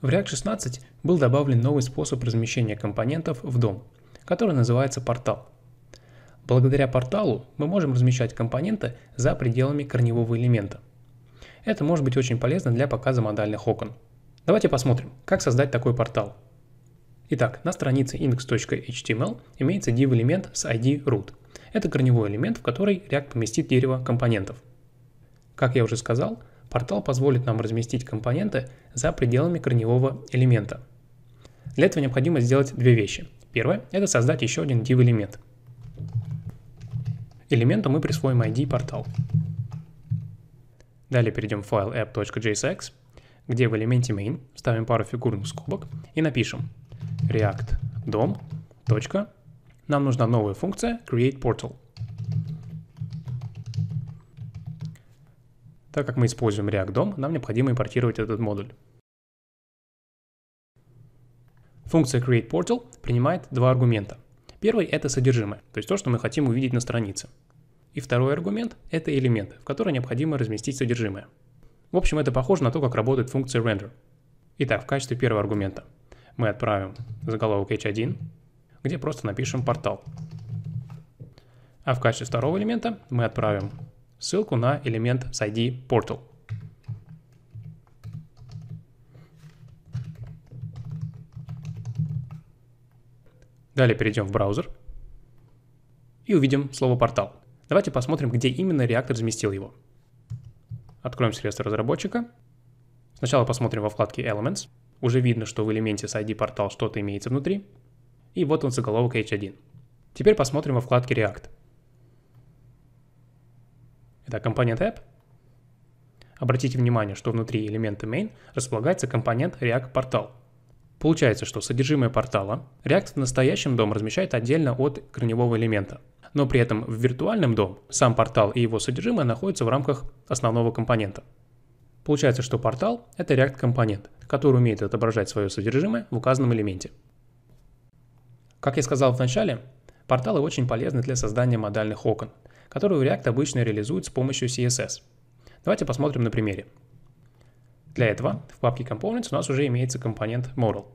В React 16 был добавлен новый способ размещения компонентов в дом, который называется портал. Благодаря порталу мы можем размещать компоненты за пределами корневого элемента. Это может быть очень полезно для показа модальных окон. Давайте посмотрим, как создать такой портал. Итак, на странице index.html имеется div-элемент с id root. Это корневой элемент, в который React поместит дерево компонентов. Как я уже сказал, портал позволит нам разместить компоненты за пределами корневого элемента. Для этого необходимо сделать две вещи. Первое – это создать еще один div-элемент. Элементу мы присвоим ID портал. Далее перейдем в файл app.jsx, где в элементе main ставим пару фигурных скобок и напишем react DOM. Нам нужна новая функция createPortal. portal – Так как мы используем React DOM, нам необходимо импортировать этот модуль. Функция createPortal принимает два аргумента. Первый – это содержимое, то есть то, что мы хотим увидеть на странице. И второй аргумент – это элемент, в который необходимо разместить содержимое. В общем, это похоже на то, как работает функция render. Итак, в качестве первого аргумента мы отправим заголовок h1, где просто напишем портал. А в качестве второго элемента мы отправим ссылку на элемент с ID Portal. Далее перейдем в браузер и увидим слово «портал». Давайте посмотрим, где именно React разместил его. Откроем средства разработчика. Сначала посмотрим во вкладке Elements. Уже видно, что в элементе с ID портал что-то имеется внутри. И вот он заголовок H1. Теперь посмотрим во вкладке React. Это компонент app. Обратите внимание, что внутри элемента main располагается компонент React портал. Получается, что содержимое портала React в настоящем дом размещает отдельно от корневого элемента. Но при этом в виртуальном дом сам портал и его содержимое находятся в рамках основного компонента. Получается, что портал — это React-компонент, который умеет отображать свое содержимое в указанном элементе. Как я сказал в начале, порталы очень полезны для создания модальных окон — которую React обычно реализует с помощью CSS. Давайте посмотрим на примере. Для этого в папке Components у нас уже имеется компонент Model.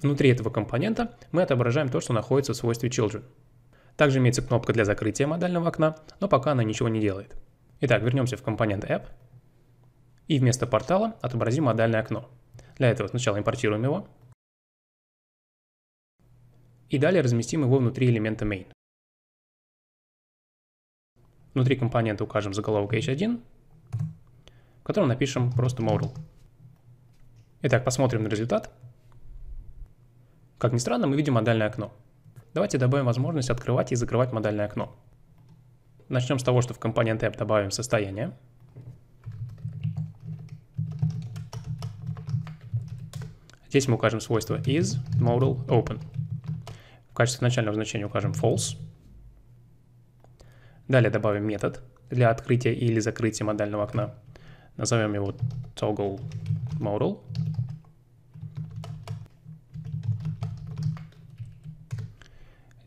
Внутри этого компонента мы отображаем то, что находится в свойстве Children. Также имеется кнопка для закрытия модального окна, но пока она ничего не делает. Итак, вернемся в компонент App и вместо портала отобразим модальное окно. Для этого сначала импортируем его, и далее разместим его внутри элемента main. Внутри компонента укажем заголовок h1, в котором напишем просто modal. Итак, посмотрим на результат. Как ни странно, мы видим модальное окно. Давайте добавим возможность открывать и закрывать модальное окно. Начнем с того, что в компонент app добавим состояние. Здесь мы укажем свойство is modal open качестве начального значения укажем false. Далее добавим метод для открытия или закрытия модального окна. Назовем его toggle modal.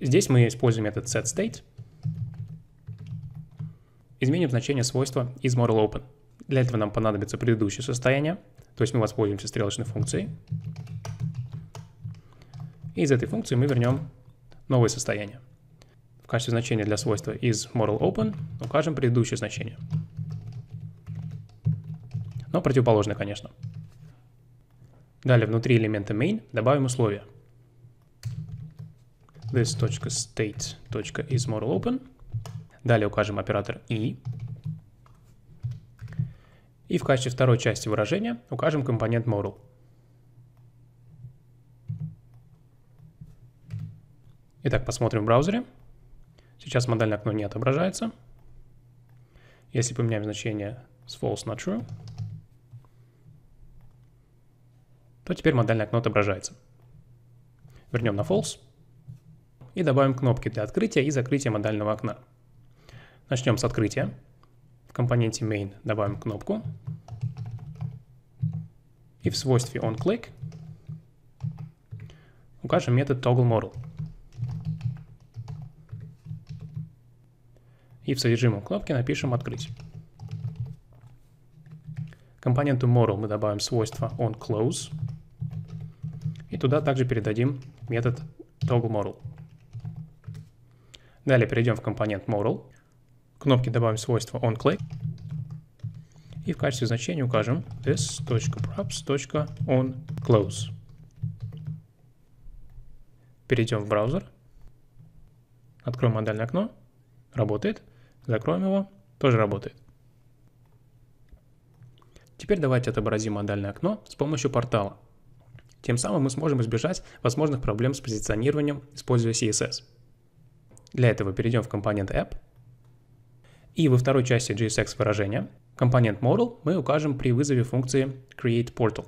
Здесь мы используем метод setState. Изменим значение свойства из model Для этого нам понадобится предыдущее состояние, то есть мы воспользуемся стрелочной функцией. И из этой функции мы вернем новое состояние. В качестве значения для свойства is model open укажем предыдущее значение. Но противоположное, конечно. Далее внутри элемента main добавим условие. this.state.isModelOpen. Далее укажем оператор i. E. И в качестве второй части выражения укажем компонент model. Итак, посмотрим в браузере. Сейчас модальное окно не отображается. Если поменяем значение с false на true, то теперь модальное окно отображается. Вернем на false и добавим кнопки для открытия и закрытия модального окна. Начнем с открытия. В компоненте main добавим кнопку. И в свойстве onClick укажем метод toggleModel. и в содержимом кнопки напишем «Открыть». Компоненту model мы добавим свойство onClose. И туда также передадим метод toggleModel. Далее перейдем в компонент model. Кнопки добавим свойство onClick. И в качестве значения укажем this.props.onClose. Перейдем в браузер. Откроем модальное окно. Работает. Закроем его, тоже работает. Теперь давайте отобразим модальное окно с помощью портала. Тем самым мы сможем избежать возможных проблем с позиционированием, используя CSS. Для этого перейдем в компонент App. И во второй части JSX выражения компонент Model мы укажем при вызове функции createPortal.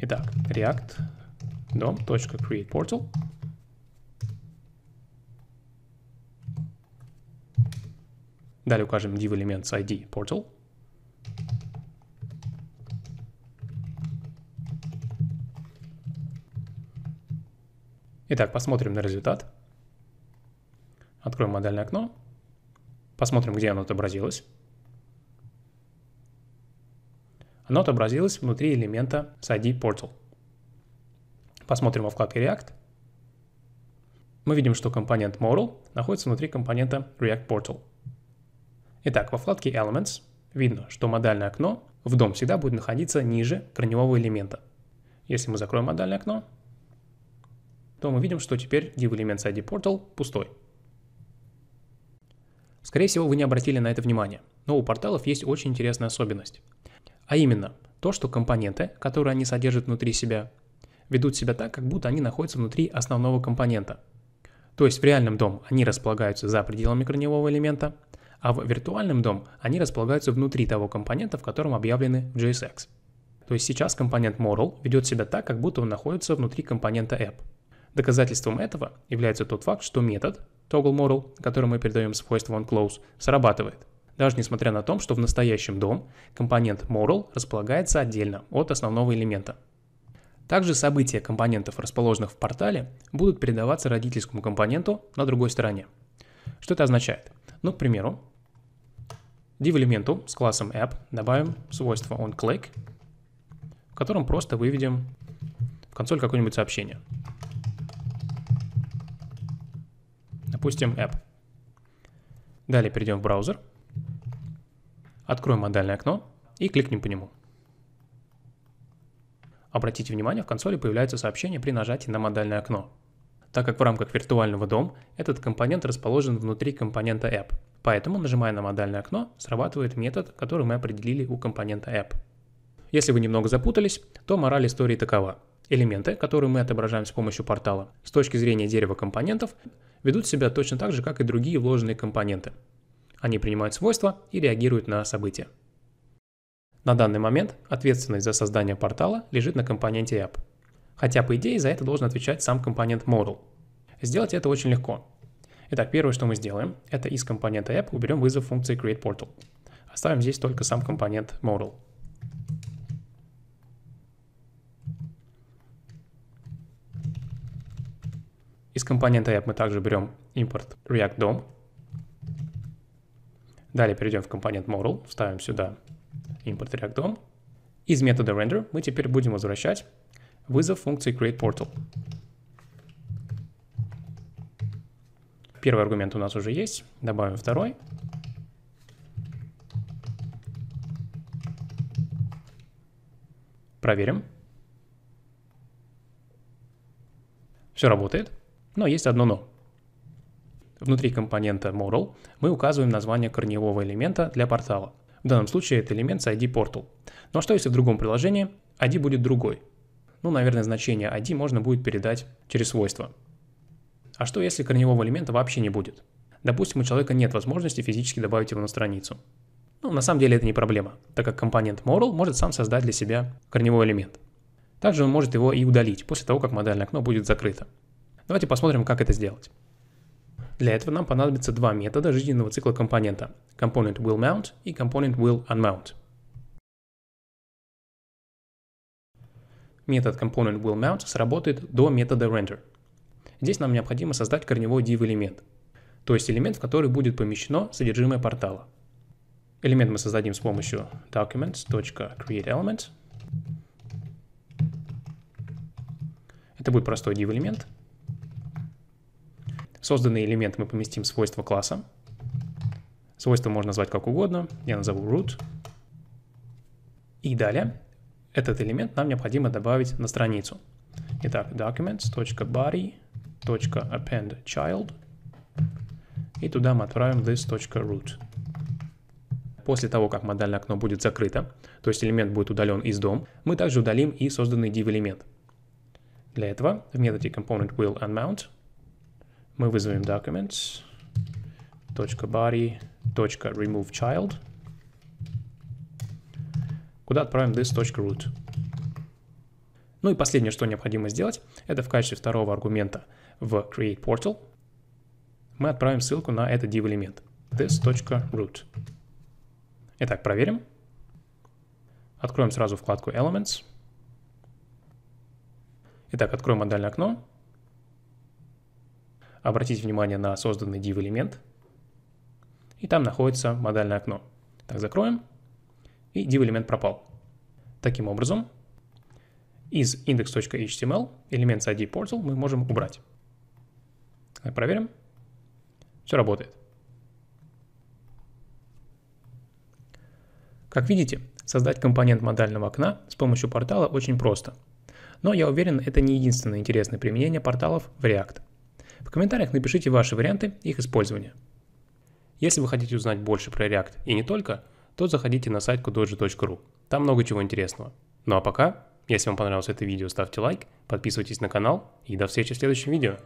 Итак, react DOM.createPortal Далее укажем div элемент с ID portal. Итак, посмотрим на результат. Откроем модальное окно. Посмотрим, где оно отобразилось. Оно отобразилось внутри элемента с ID portal. Посмотрим во вкладке React. Мы видим, что компонент model находится внутри компонента React Portal. Итак, во вкладке Elements видно, что модальное окно в дом всегда будет находиться ниже корневого элемента. Если мы закроем модальное окно, то мы видим, что теперь div DivElements ID Portal пустой. Скорее всего, вы не обратили на это внимание, но у порталов есть очень интересная особенность. А именно, то, что компоненты, которые они содержат внутри себя, ведут себя так, как будто они находятся внутри основного компонента. То есть в реальном дом они располагаются за пределами корневого элемента, а в виртуальном DOM они располагаются внутри того компонента, в котором объявлены в JSX. То есть сейчас компонент Moral ведет себя так, как будто он находится внутри компонента app. Доказательством этого является тот факт, что метод toggleModel, который мы передаем свойство onClose, срабатывает. Даже несмотря на то, что в настоящем DOM компонент Moral располагается отдельно от основного элемента. Также события компонентов, расположенных в портале, будут передаваться родительскому компоненту на другой стороне. Что это означает? Ну, к примеру, div-элементу с классом app добавим свойство onClick, в котором просто выведем в консоль какое-нибудь сообщение. Допустим, app. Далее перейдем в браузер, откроем модальное окно и кликнем по нему. Обратите внимание, в консоли появляется сообщение при нажатии на модальное окно так как в рамках виртуального DOM этот компонент расположен внутри компонента app. Поэтому, нажимая на модальное окно, срабатывает метод, который мы определили у компонента app. Если вы немного запутались, то мораль истории такова. Элементы, которые мы отображаем с помощью портала, с точки зрения дерева компонентов, ведут себя точно так же, как и другие вложенные компоненты. Они принимают свойства и реагируют на события. На данный момент ответственность за создание портала лежит на компоненте App. Хотя, по идее, за это должен отвечать сам компонент model. Сделать это очень легко. Итак, первое, что мы сделаем, это из компонента app уберем вызов функции createPortal. Оставим здесь только сам компонент model. Из компонента app мы также берем import react-dom. Далее перейдем в компонент model, вставим сюда import react-dom. Из метода render мы теперь будем возвращать вызов функции createPortal. Первый аргумент у нас уже есть. Добавим второй. Проверим. Все работает, но есть одно но. Внутри компонента modal мы указываем название корневого элемента для портала. В данном случае это элемент с ID portal. Но ну а что если в другом приложении ID будет другой? Ну, наверное, значение ID можно будет передать через свойства. А что, если корневого элемента вообще не будет? Допустим, у человека нет возможности физически добавить его на страницу. Ну, на самом деле это не проблема, так как компонент moral может сам создать для себя корневой элемент. Также он может его и удалить после того, как модальное окно будет закрыто. Давайте посмотрим, как это сделать. Для этого нам понадобится два метода жизненного цикла компонента – component will mount и component will unmount. метод ComponentWillMount сработает до метода render. Здесь нам необходимо создать корневой div-элемент, то есть элемент, в который будет помещено содержимое портала. Элемент мы создадим с помощью documents.createElement. Это будет простой div-элемент. созданный элемент мы поместим свойство класса. Свойство можно назвать как угодно. Я назову root. И далее этот элемент нам необходимо добавить на страницу. Итак, documents.body.appendChild и туда мы отправим this.root. После того, как модальное окно будет закрыто, то есть элемент будет удален из DOM, мы также удалим и созданный div-элемент. Для этого в методе componentWillUnmount will unmount мы вызовем documents.body.removeChild куда отправим this.root. Ну и последнее, что необходимо сделать, это в качестве второго аргумента в create portal мы отправим ссылку на этот div-элемент this.root. Итак, проверим. Откроем сразу вкладку Elements. Итак, откроем модальное окно. Обратите внимание на созданный div-элемент. И там находится модальное окно. Так, закроем и div-элемент пропал. Таким образом, из index.html элемент с ID portal мы можем убрать. проверим. Все работает. Как видите, создать компонент модального окна с помощью портала очень просто. Но я уверен, это не единственное интересное применение порталов в React. В комментариях напишите ваши варианты их использования. Если вы хотите узнать больше про React и не только, то заходите на сайт kudoji.ru. Там много чего интересного. Ну а пока, если вам понравилось это видео, ставьте лайк, подписывайтесь на канал и до встречи в следующем видео.